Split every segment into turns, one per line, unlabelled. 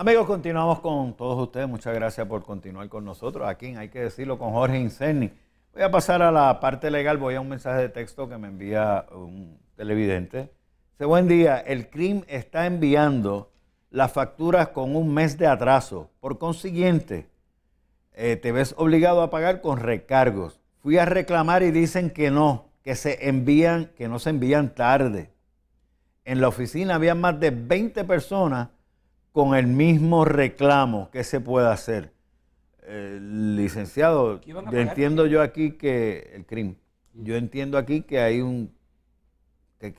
Amigos, continuamos con todos ustedes. Muchas gracias por continuar con nosotros. Aquí, hay que decirlo, con Jorge Incerni. Voy a pasar a la parte legal. Voy a un mensaje de texto que me envía un televidente. Dice, buen día. El CRIM está enviando las facturas con un mes de atraso. Por consiguiente, eh, te ves obligado a pagar con recargos. Fui a reclamar y dicen que no, que se envían, que no se envían tarde. En la oficina había más de 20 personas con el mismo reclamo que se puede hacer. Eh, licenciado, entiendo yo aquí que el crimen, yo entiendo aquí que hay un que,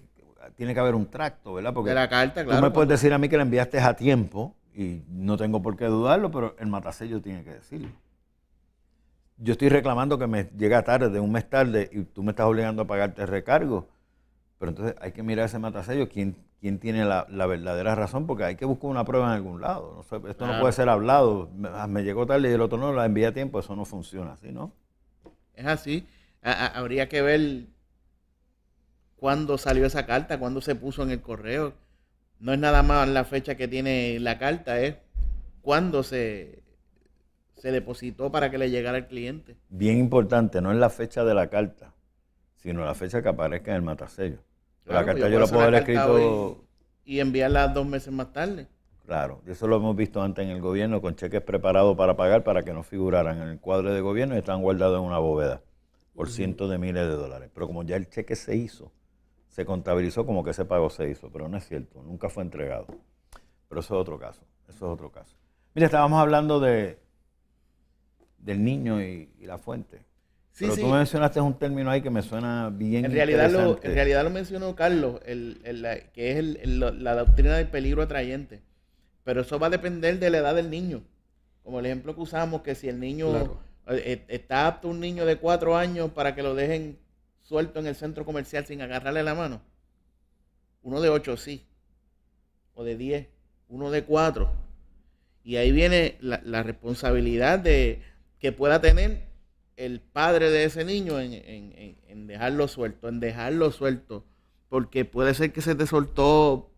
tiene que haber un tracto, ¿verdad? Porque de la carta, claro. Tú me puedes pues. decir a mí que la enviaste a tiempo y no tengo por qué dudarlo, pero el matasello tiene que decirlo. Yo estoy reclamando que me llega tarde, un mes tarde, y tú me estás obligando a pagarte el recargo pero entonces hay que mirar ese matasello, quién, quién tiene la, verdadera razón, porque hay que buscar una prueba en algún lado. esto no puede ser hablado. Ah, me, llegó tarde y el otro no, la envía a tiempo. Eso no funciona así,
¿no? Es así. habría que ver cuándo salió esa carta, cuándo se puso en el correo. No es nada más la fecha que tiene la carta, es cuándo se, se depositó para que le llegara al cliente.
Bien importante, no es la fecha de la carta, sino la fecha que aparezca en el matasello
la carta yo, la puedo haber escrito. Y, enviarla dos meses más tarde.
Claro, eso lo hemos visto antes en el gobierno, con cheques preparados para pagar para que no figuraran en el cuadro de gobierno y están guardados en una bóveda por cientos de miles de dólares. Pero como ya el cheque se hizo, se contabilizó como que ese pago se hizo, pero no es cierto, nunca fue entregado. Pero eso es otro caso, eso es otro caso. Mira, estábamos hablando de, del niño y
la fuente.
Pero tú mencionaste un término ahí que me suena bien. En realidad, lo, en realidad
lo mencionó Carlos, que es la doctrina del peligro atrayente. Pero eso va a depender de la edad del niño. Como el ejemplo que usamos, que si el niño eh, eh, está apto un niño de cuatro años para que lo dejen suelto en el centro comercial sin agarrarle la mano. Uno de ocho sí. O de diez. Uno de cuatro. Y ahí viene la, la responsabilidad de que pueda tener el padre de ese niño en, en, en, dejarlo suelto, en dejarlo suelto, porque puede ser que se te soltó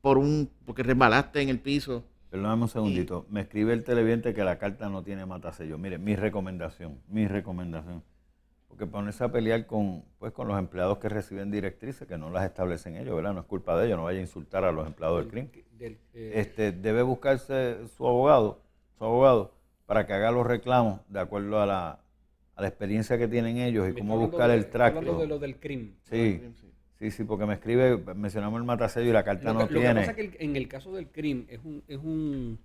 por un, porque resbalaste en el piso.
Perdóname un segundito, me escribe el televidente que la carta no tiene matasello. Mire, mi recomendación, mi recomendación. Porque ponerse a pelear con, pues, con los empleados que reciben directrices, que no las establecen ellos, ¿verdad? No es culpa de ellos, no vaya a insultar a los empleados del, crimen. Eh, este, debe buscarse su abogado, su abogado, para que haga los reclamos de acuerdo a la, la experiencia que tienen ellos y cómo buscar el tracto. Hablando de lo del crimen. Sí, sí. porque me escribe, mencionamos el matacedo y la carta no tiene. Lo que pasa
es que en el caso del crimen es un... Es un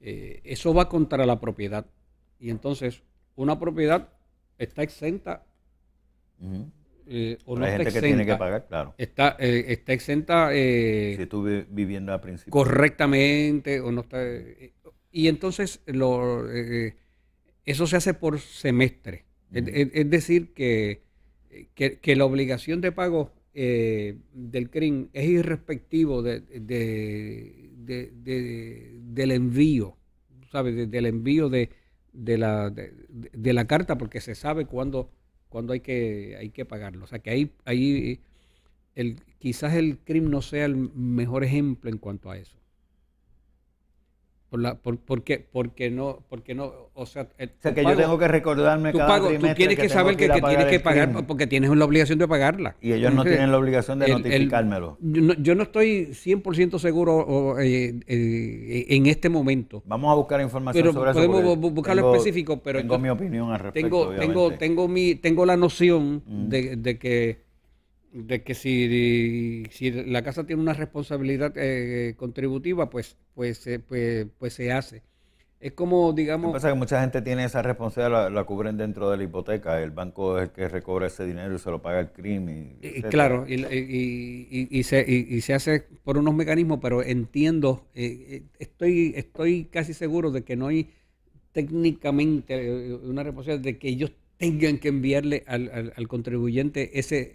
eh, eso va contra la propiedad. Y entonces, una propiedad está exenta eh, o no hay gente está que tiene que pagar, claro. Está, eh, está exenta. Eh, si estuve viviendo a principio. Correctamente o no está. y entonces, lo eso se hace por semestre. es, decir, que, que, la obligación de pago eh, del CRIM es irrespectivo del envío, ¿sabes? del envío de, la, de, la carta, porque se sabe cuándo, cuando hay, que, hay que pagarlo. O sea, que ahí, ahí el, quizás el crimen no sea el mejor ejemplo en cuanto a eso. Por qué por, porque, no, porque no, o sea, eh, o sea que yo tengo que recordarme cada pago, trimestre Tú tienes que, saber que, que, tienes que pagar porque tienes la obligación de pagarla. Y ellos no tienen la obligación de notificármelo. yo, no, estoy 100% seguro eh, eh, en este momento. Vamos a buscar información sobre podemos eso. Podemos buscar específico, pero tengo mi opinión al respecto. Tengo, tengo, tengo mi, tengo la noción de, de que de que si, la casa tiene una responsabilidad eh, contributiva, pues, pues, pues, pues, se hace. Es como, digamos... Pasa
que mucha gente tiene esa responsabilidad, la, cubren dentro de la hipoteca, el banco es el que recobra ese dinero y se lo paga el crimen. Y, eh, claro,
y, y, se, y, se, hace por unos mecanismos, pero entiendo, eh, estoy, estoy casi seguro de que no hay técnicamente una responsabilidad de que ellos tengan que enviarle al, al, contribuyente ese, eh,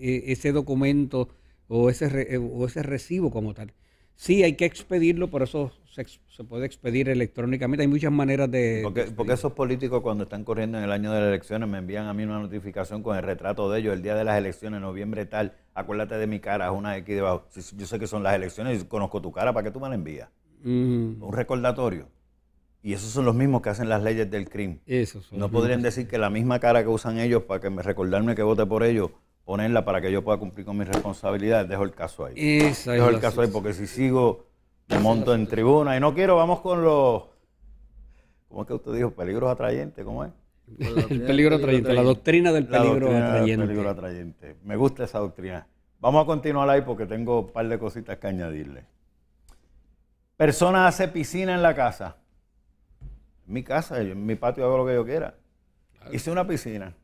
eh, ese documento o ese, eh, ese recibo como tal. Sí, hay que expedirlo, por eso se, puede expedir electrónicamente. Hay muchas maneras de... Porque, esos políticos
cuando están corriendo en el año de las elecciones me envían a mí una notificación con el retrato de ellos, el día de las elecciones, noviembre tal, acuérdate de mi cara, es una aquí debajo. Yo sé que son las elecciones y conozco tu cara, ¿para qué tú me la envías? Un recordatorio. Y esos son los mismos que hacen las leyes del crimen. Eso son no podrían decir que la misma cara que usan ellos para que me recordarme que vote por ellos, ponerla para que yo pueda cumplir con mis responsabilidades. Dejo el caso ahí. Dejo el caso ahí porque si sigo me monto en tribuna y no quiero, vamos con los ¿Cómo es que usted dijo? Peligros atrayentes, ¿cómo es?
el peligro atrayente, la doctrina del peligro, atrayente. Me gusta
esa doctrina. Vamos a continuar ahí porque tengo un par de cositas que añadirle. Persona hace piscina en la casa mi casa, en mi patio hago lo que yo quiera. Hice una piscina.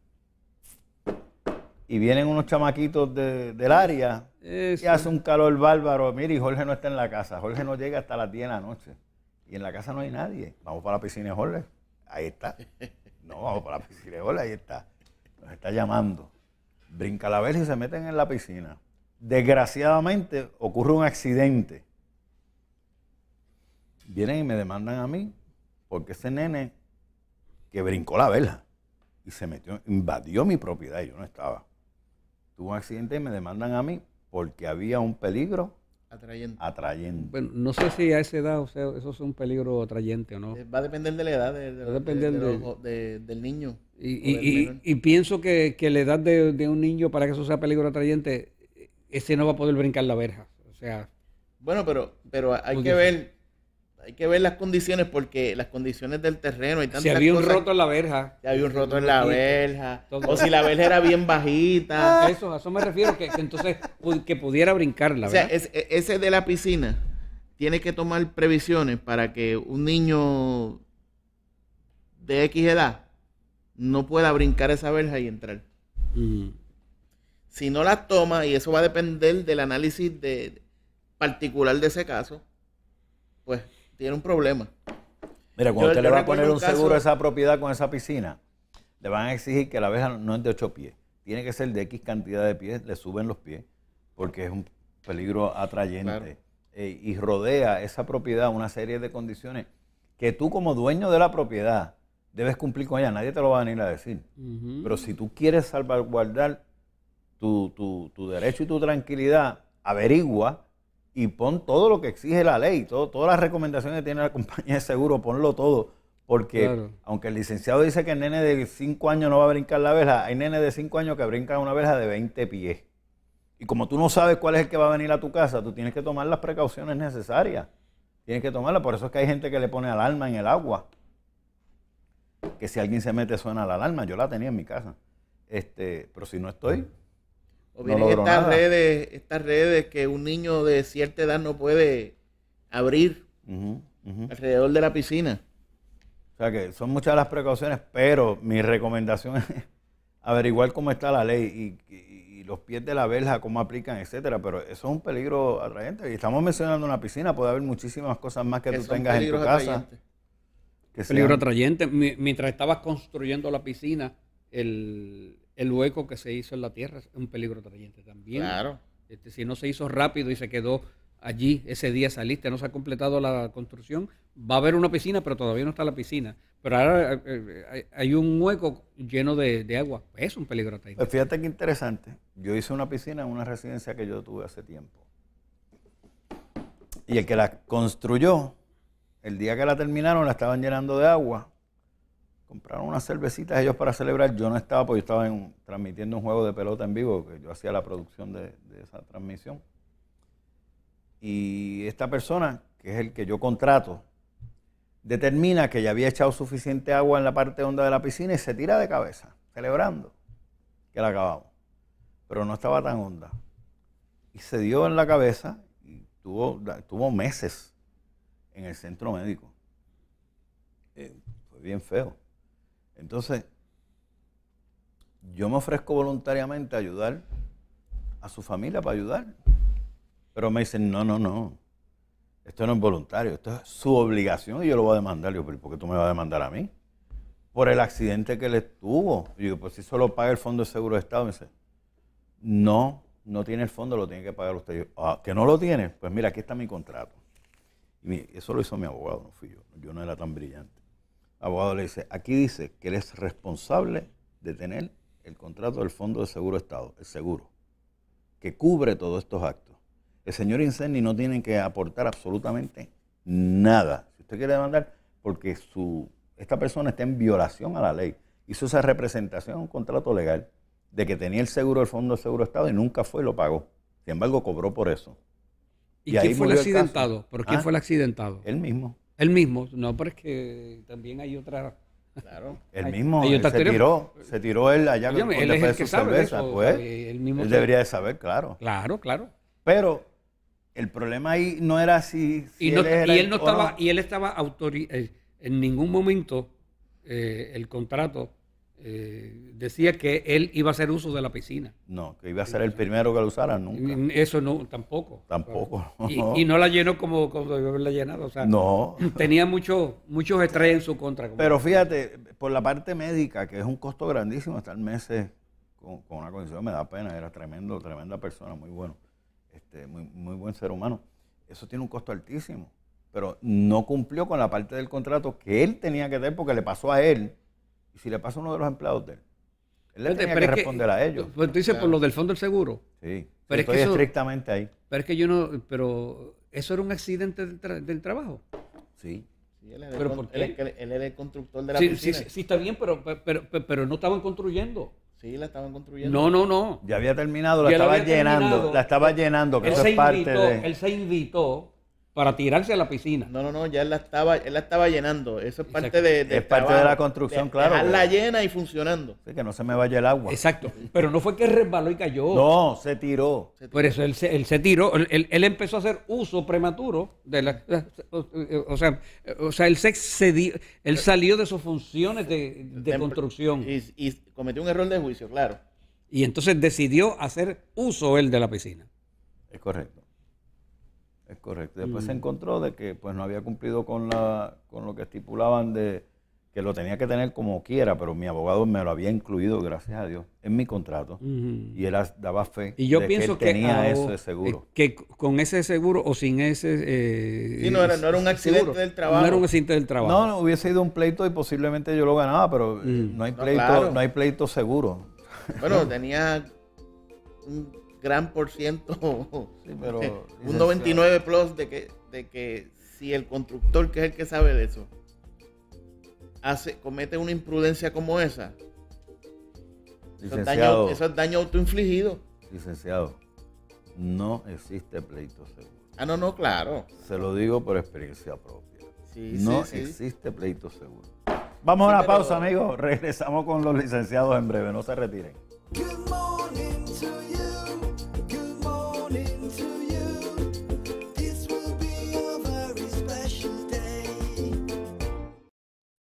Y vienen unos chamaquitos del área y hace un calor bárbaro. Mire, Jorge no está en la casa. Jorge no llega hasta las 10 de la noche. Y en la casa no hay nadie. Vamos para la piscina de Jorge. Ahí está. No, vamos para la piscina de Jorge. Ahí está. Nos está llamando. Brinca la vez y se meten en la piscina. Desgraciadamente ocurre un accidente. Vienen y me demandan a mí porque ese nene que brincó la verja y se metió, invadió mi propiedad y yo no estaba. Tuvo un accidente y me demandan a mí porque había un peligro atrayente.
Bueno, no sé si a esa edad o sea, eso es un peligro atrayente o no. Eh, va a depender de la edad del
niño. Y,
pienso que, la edad de, un niño para que eso sea peligro atrayente, ese no va a poder brincar la verja.
O sea. Bueno, pero, pero hay pues que ver hay que ver las condiciones porque las condiciones del terreno y tantas Si había un roto en
la verja. Si había un roto en la verja. O si la verja era bien
bajita. Eso, a eso me refiero, que, entonces que pudiera brincarla. O sea, ese de la piscina tiene que tomar previsiones para que un niño de X edad no pueda brincar esa verja y entrar. Si no las toma, y eso va a depender del análisis particular de ese caso, pues tiene un problema.
Mira, cuando usted le va a poner un, seguro a esa propiedad con esa piscina, le van a exigir que la abeja no es de ocho pies. Tiene que ser de X cantidad de pies, le suben los pies, porque es un peligro atrayente. Eh, y rodea esa propiedad una serie de condiciones que tú como dueño de la propiedad debes cumplir con ella. Nadie te lo va a venir a decir. Pero si tú quieres salvaguardar tu, tu derecho y tu tranquilidad, averigua y pon todo lo que exige la ley, todas las recomendaciones que tiene la compañía de seguro, ponlo todo. Porque aunque el licenciado dice que el nene de 5 años no va a brincar la verja, hay nene de 5 años que brinca una verja de 20 pies. Y como tú no sabes cuál es el que va a venir a tu casa, tú tienes que tomar las precauciones necesarias. Tienes que tomarlas. Por eso es que hay gente que le pone alarma en el agua. Que si alguien se mete suena la alarma. Yo la tenía en mi casa. Este, pero si no estoy, o vienen estas
redes, estas redes que un niño de cierta edad no puede abrir alrededor de la piscina. O sea que son muchas las precauciones,
pero mi recomendación es averiguar cómo está la ley y, los pies de la verja, cómo aplican, etcétera. Pero eso es un peligro atrayente. Y estamos mencionando una piscina, puede haber muchísimas cosas más que, tú tengas en tu casa.
Que peligro atrayente. Mientras estabas construyendo la piscina, el, el hueco que se hizo en la tierra es un peligro trayente
también. Claro. Este,
si no se hizo rápido y se quedó allí, ese día saliste, no se ha completado la construcción, va a haber una piscina, pero todavía no está la piscina. Pero ahora eh, eh, hay un hueco lleno de, agua. es un peligro trayente. Pues
fíjate qué interesante. Yo hice una piscina en una residencia que yo tuve hace tiempo. Y el que la construyó, el día que la terminaron, la estaban llenando de agua compraron unas cervecitas ellos para celebrar. Yo no estaba, porque yo estaba en, transmitiendo un juego de pelota en vivo, que yo hacía la producción de, esa transmisión. Y esta persona, que es el que yo contrato, determina que ya había echado suficiente agua en la parte honda de la piscina y se tira de cabeza, celebrando que la acabamos. Pero no estaba tan honda. Y se dio en la cabeza y tuvo, tuvo meses en el centro médico. Eh, fue bien feo entonces, yo me ofrezco voluntariamente a ayudar a su familia para ayudar. Pero me dicen, no, no, no. Esto no es voluntario, esto es su obligación y yo lo voy a demandar. Yo, pero ¿por qué tú me vas a demandar a mí? Por el accidente que le tuvo. Yo digo, pues si solo paga el Fondo de Seguro de Estado. Me dice, no, no tiene el fondo, lo tiene que pagar usted. Ah, que no lo tiene, pues mira, aquí está mi contrato. Y eso lo hizo mi abogado, no fui yo. Yo no era tan brillante abogado le dice, aquí dice que él es responsable de tener el contrato del Fondo de Seguro Estado, el seguro, que cubre todos estos actos. El señor Incendi no tiene que aportar absolutamente nada. Si usted quiere demandar, porque su, esta persona está en violación a la ley. Hizo esa representación, un contrato legal, de que tenía el seguro del Fondo de Seguro Estado y nunca fue y lo pagó. Sin embargo, cobró por eso. ¿Y, quién fue el accidentado? ¿Por quién ¿Ah? fue el accidentado? Él
mismo. El mismo, no, pero es que también hay otra. Claro. El mismo, se tiró, se tiró él allá con él el pues. Eh, él, debería de saber, claro. Claro,
claro. Pero el problema ahí no era si,
y, él y, él no estaba y él estaba eh, en ningún momento eh, el contrato eh, decía que él iba a hacer uso de la piscina.
No, que iba a ser el primero que la usara nunca. Mm, eso no, tampoco. Tampoco. Y,
no la llenó como, como debe haberla llenado. O sea, no. Tenía mucho, muchos estrés en su contra. Pero fíjate,
por la parte médica, que es un costo grandísimo estar meses con, una condición, me da pena, era tremendo, tremenda persona, muy bueno, este, muy, muy buen ser humano. Eso tiene un costo altísimo, pero no cumplió con la parte del contrato que él tenía que tener porque le pasó a él y si le pasa a uno de los empleados de él. Él le que responder a ellos. Pues tú dices por lo del fondo del seguro. Sí, estoy es estrictamente ahí.
Pero es que yo no, pero eso era un accidente del, trabajo. Sí. sí
él, ¿Pero el, constructor de la piscina. Sí,
está bien, pero, no estaban construyendo. Sí, la estaban construyendo. No, no, no.
Ya había terminado, la estaba
llenando. La estaba
llenando, que es parte Él
se invitó
para tirarse a la piscina. No, no, no, ya él la estaba, él la estaba llenando. Eso es parte de, Es parte de la construcción, claro. La
llena y funcionando. Sí, que no se me vaya el agua. Exacto. Pero no fue que resbaló y cayó. No, se tiró. Por eso él, se tiró. Él, empezó a hacer uso prematuro de la. O sea, o sea él se Él salió de sus funciones de, de construcción. Y, y cometió un error de juicio, claro. Y entonces decidió hacer uso él de la piscina. Es correcto correcto. Después se mm. encontró de
que pues no había cumplido con, la, con lo que estipulaban de que lo tenía que tener como quiera, pero mi abogado me lo había incluido, gracias a Dios, en mi contrato. Y él daba fe y
yo de pienso que, tenía eso de seguro. Que con ese seguro o sin ese... Eh, sí, no era, un accidente del trabajo. No era un accidente del trabajo. No, hubiese sido un pleito y posiblemente yo lo ganaba, pero
eh, mm. no, hay pleito, no, no hay pleito seguro.
Bueno, tenía gran por ciento, sí, pero, un 99 plus de que, de que si el constructor, que es el que sabe de eso, hace, comete una imprudencia como esa,
eso es, daño,
daño autoinfligido.
Licenciado, no existe pleito seguro.
Ah, no, no, claro.
Se lo digo por experiencia propia. Sí, no existe pleito seguro.
Vamos a una pausa, amigos.
Regresamos con los licenciados en breve. No se retiren. to
you. Good